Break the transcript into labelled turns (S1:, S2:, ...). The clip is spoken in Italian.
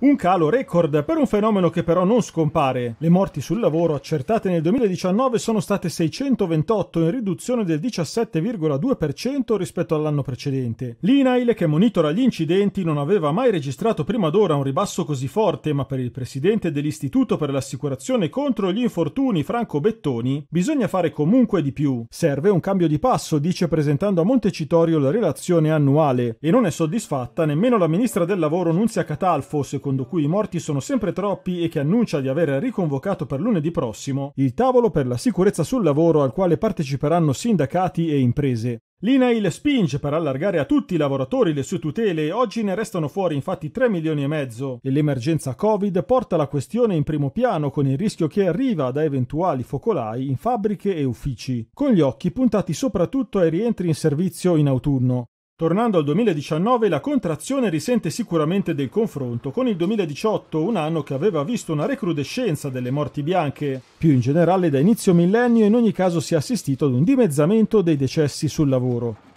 S1: Un calo record per un fenomeno che però non scompare. Le morti sul lavoro accertate nel 2019 sono state 628 in riduzione del 17,2% rispetto all'anno precedente. L'INAIL, che monitora gli incidenti, non aveva mai registrato prima d'ora un ribasso così forte, ma per il presidente dell'Istituto per l'assicurazione contro gli infortuni Franco Bettoni, bisogna fare comunque di più. Serve un cambio di passo, dice presentando a Montecitorio la relazione annuale, e non è soddisfatta nemmeno la ministra del lavoro Nunzia Catalfo, secondo secondo cui i morti sono sempre troppi e che annuncia di aver riconvocato per lunedì prossimo il tavolo per la sicurezza sul lavoro al quale parteciperanno sindacati e imprese. L'INAIL spinge per allargare a tutti i lavoratori le sue tutele oggi ne restano fuori infatti 3 milioni e mezzo e l'emergenza Covid porta la questione in primo piano con il rischio che arriva da eventuali focolai in fabbriche e uffici, con gli occhi puntati soprattutto ai rientri in servizio in autunno. Tornando al 2019, la contrazione risente sicuramente del confronto con il 2018, un anno che aveva visto una recrudescenza delle morti bianche. Più in generale da inizio millennio in ogni caso si è assistito ad un dimezzamento dei decessi sul lavoro.